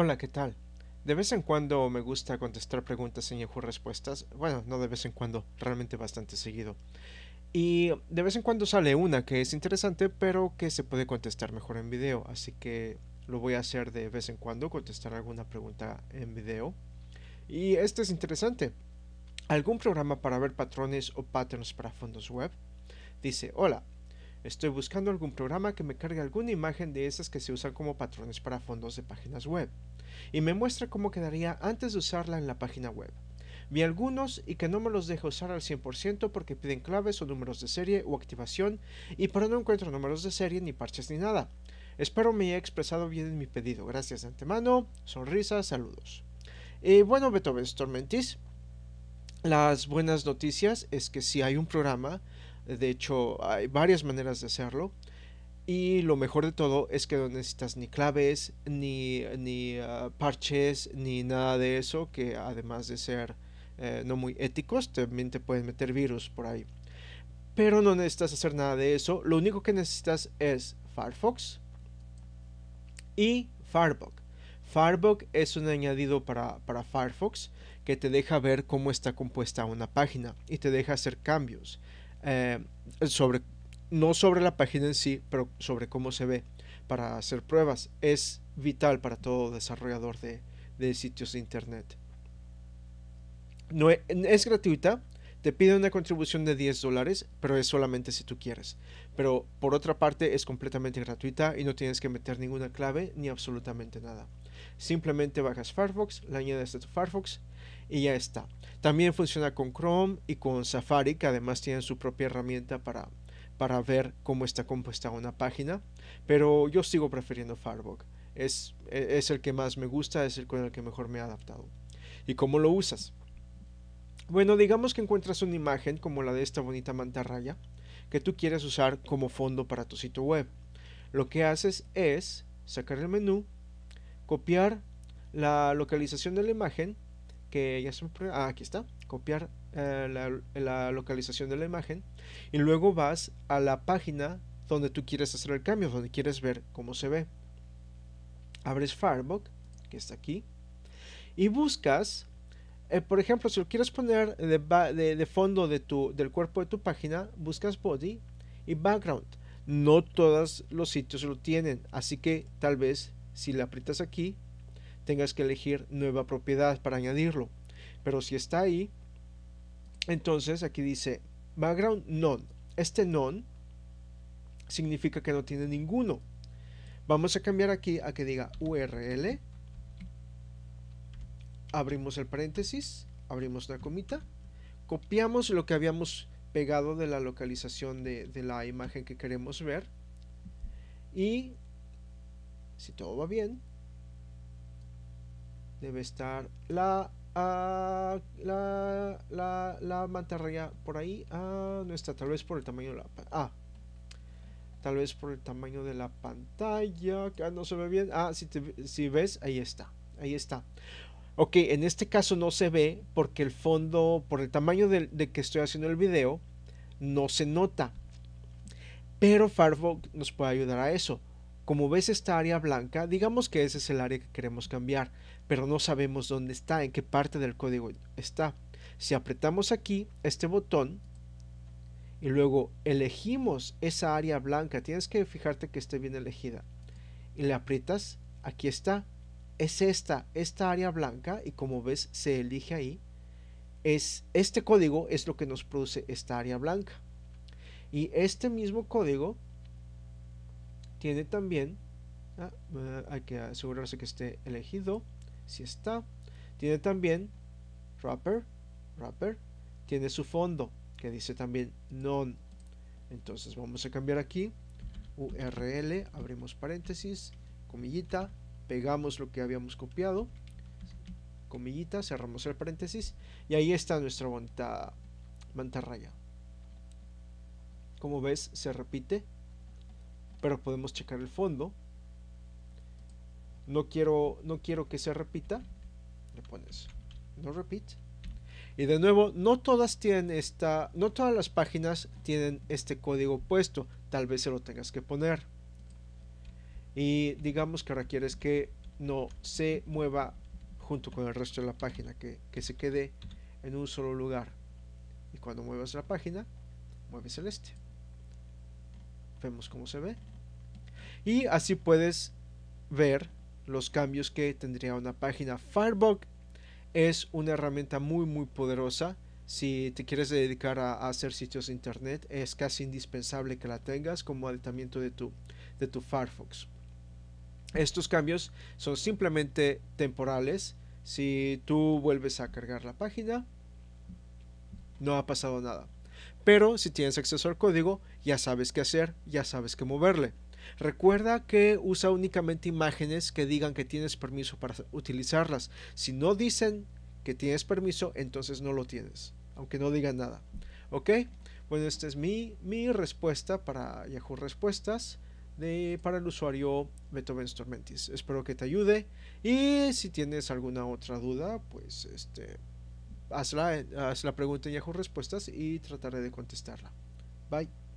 Hola, ¿qué tal? De vez en cuando me gusta contestar preguntas en Yahoo Respuestas. Bueno, no de vez en cuando, realmente bastante seguido. Y de vez en cuando sale una que es interesante, pero que se puede contestar mejor en video. Así que lo voy a hacer de vez en cuando, contestar alguna pregunta en video. Y este es interesante. ¿Algún programa para ver patrones o patterns para fondos web? Dice, hola, Estoy buscando algún programa que me cargue alguna imagen de esas que se usan como patrones para fondos de páginas web y me muestra cómo quedaría antes de usarla en la página web. Vi algunos y que no me los dejo usar al 100% porque piden claves o números de serie o activación y pero no encuentro números de serie ni parches ni nada. Espero me haya expresado bien en mi pedido. Gracias de antemano. Sonrisas, saludos. Y bueno, Beethoven Tormentis, las buenas noticias es que si hay un programa de hecho, hay varias maneras de hacerlo. Y lo mejor de todo es que no necesitas ni claves, ni, ah, parches, ni nada de eso, que además de ser eh, no muy éticos, también te pueden meter virus por ahí. Pero no necesitas hacer nada de eso, lo único que necesitas es Firefox y Firebug. Firebug es un añadido para, para Firefox que te deja ver cómo está compuesta una página y te deja hacer cambios. Eh, sobre, no sobre la página en sí, pero sobre cómo se ve para hacer pruebas. Es vital para todo desarrollador de, sitios de Internet. No e, es, gratuita, te pide una contribución de 10 dólares, pero es solamente si tú quieres. Pero por otra parte es completamente gratuita y no tienes que meter ninguna clave ni absolutamente nada. Simplemente bajas Firefox, la añades a tu Firefox y ya está. También funciona con Chrome y con Safari, que además tienen su propia herramienta para, ver cómo está compuesta una página. Pero yo sigo prefiriendo Firefox. Es, e, es el que más me gusta, es el con el que mejor me he adaptado. ¿Y cómo lo usas? Bueno, digamos que encuentras una imagen como la de esta bonita mantarraya que tú quieres usar como fondo para tu sitio web. Lo que haces es sacar el menú copiar la localización de la imagen, que ya siempre, ah, aquí está, copiar eh, la, localización de la imagen y luego vas a la página donde tú quieres hacer el cambio, donde quieres ver cómo se ve. Abres Firefox que está aquí, y buscas, eh, por ejemplo, si lo quieres poner de, fondo de tu, del cuerpo de tu página, buscas Body y Background. No todos los sitios lo tienen, así que tal vez si le aprietas aquí, tengas que elegir nueva propiedad para añadirlo. Pero si está ahí, entonces aquí dice background none. Este none significa que no tiene ninguno. Vamos a cambiar aquí a que diga URL. Abrimos el paréntesis, abrimos la comita, copiamos lo que habíamos pegado de la localización de, de la imagen que queremos ver y si todo va bien, debe estar la, ah, la, la, por ahí. Ah, no está, tal vez por el tamaño de la... Ah, tal vez por el tamaño de la pantalla, que no se ve bien. Ah, si, si ves, ahí está, ahí está. Ok, en este caso no se ve porque el fondo, por el tamaño de, de que estoy haciendo el video, no se nota. Pero Firefox nos puede ayudar a eso. Como ves esta área blanca, digamos que ese es el área que queremos cambiar, pero no sabemos dónde está, en qué parte del código está. Si apretamos aquí este botón y luego elegimos esa área blanca, tienes que fijarte que esté bien elegida, y le aprietas, aquí está, es esta, esta área blanca, y como ves se elige ahí, es este código es lo que nos produce esta área blanca. Y este mismo código tiene también, ah, eh, hay que asegurarse que esté elegido, si está, tiene también wrapper, wrapper, tiene su fondo que dice también non. Entonces vamos a cambiar aquí URL, abrimos paréntesis, comillita, pegamos lo que habíamos copiado, comillita, cerramos el paréntesis y ahí está nuestra manta, mantarraya. Como ves, se repite pero podemos checar el fondo no quiero no quiero que se repita le pones no repeat y de nuevo no todas tienen esta no todas las páginas tienen este código puesto tal vez se lo tengas que poner y digamos que quieres que no se mueva junto con el resto de la página que, que se quede en un solo lugar y cuando muevas la página mueves el este Vemos cómo se ve. Y así puedes ver los cambios que tendría una página. Firebug es una herramienta muy muy poderosa. Si te quieres dedicar a, hacer sitios de internet, es casi indispensable que la tengas como aditamiento de tu, de tu Firefox. Estos cambios son simplemente temporales. Si tú vuelves a cargar la página, no ha pasado nada. Pero si tienes acceso al código, ya sabes qué hacer, ya sabes qué moverle. Recuerda que usa únicamente imágenes que digan que tienes permiso para utilizarlas. Si no dicen que tienes permiso, entonces no lo tienes, aunque no digan nada. ¿Ok? Bueno, esta es mi, respuesta para Yahoo Respuestas para el usuario Beethoven Tormentis. Espero que te ayude y si tienes alguna otra duda, pues este, haz la pregunta en Yahoo Respuestas y trataré de contestarla. Bye.